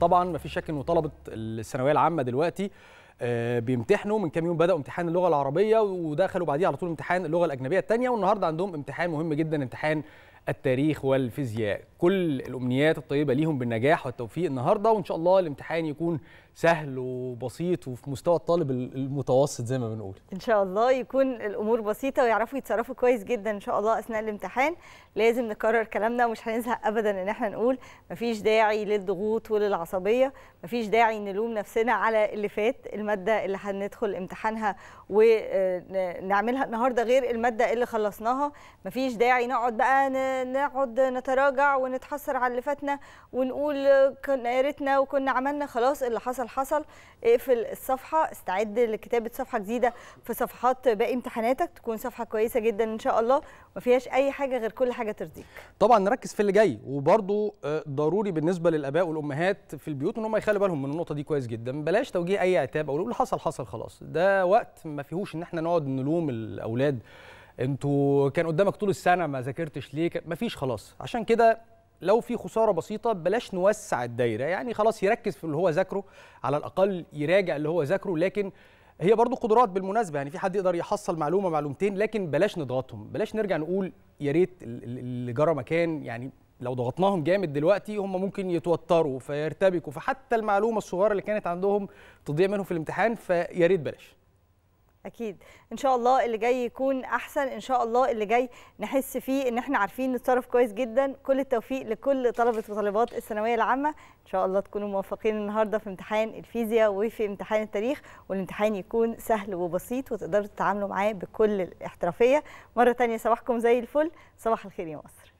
طبعا ما فيش شك انه طلبه الثانويه العامه دلوقتي آه، بيمتحنوا من كام يوم بداوا امتحان اللغه العربيه ودخلوا بعديها على طول امتحان اللغه الاجنبيه الثانيه والنهارده عندهم امتحان مهم جدا امتحان التاريخ والفيزياء كل الامنيات الطيبه ليهم بالنجاح والتوفيق النهارده وان شاء الله الامتحان يكون سهل وبسيط وفي مستوى الطالب المتوسط زي ما بنقول ان شاء الله يكون الامور بسيطه ويعرفوا يتصرفوا كويس جدا ان شاء الله اثناء الامتحان لازم نكرر كلامنا ومش هنزهق ابدا ان احنا نقول مفيش داعي للضغوط وللعصبيه مفيش داعي نلوم نفسنا على اللي فات الماده اللي هندخل امتحانها ونعملها آه، النهارده غير الماده اللي خلصناها مفيش داعي نقعد بقى نقعد نتراجع ونتحسر على اللي فاتنا ونقول كنا يا ريتنا وكنا عملنا خلاص اللي حصل حصل اقفل الصفحه استعد لكتابه صفحه جديده في صفحات باقي امتحاناتك تكون صفحه كويسه جدا ان شاء الله ما فيهاش اي حاجه غير كل حاجه ترضيك طبعا نركز في اللي جاي وبرده آه، ضروري بالنسبه للاباء والامهات في البيوت ان هم يخلوا بالهم من النقطه دي كويس جدا بلاش توجيه اي عتاب او اللي حصل حصل خلاص ده وقت ما فيهوش ان احنا نقعد نلوم الاولاد انتوا كان قدامك طول السنه ما ذاكرتش ليه مفيش خلاص عشان كده لو في خساره بسيطه بلاش نوسع الدايره يعني خلاص يركز في اللي هو ذاكره على الاقل يراجع اللي هو ذاكره لكن هي برضو قدرات بالمناسبه يعني في حد يقدر يحصل معلومه معلومتين لكن بلاش نضغطهم بلاش نرجع نقول يا ريت اللي جرى مكان يعني لو ضغطناهم جامد دلوقتي هم ممكن يتوتروا فيرتبكوا فحتى المعلومه الصغيره اللي كانت عندهم تضيع منهم في الامتحان فيا ريت بلاش اكيد ان شاء الله اللي جاي يكون احسن ان شاء الله اللي جاي نحس فيه ان احنا عارفين نتصرف كويس جدا كل التوفيق لكل طلبه وطالبات الثانويه العامه ان شاء الله تكونوا موفقين النهارده في امتحان الفيزياء وفي امتحان التاريخ والامتحان يكون سهل وبسيط وتقدروا تتعاملوا معاه بكل الاحترافيه مره ثانيه صباحكم زي الفل صباح الخير يا مصر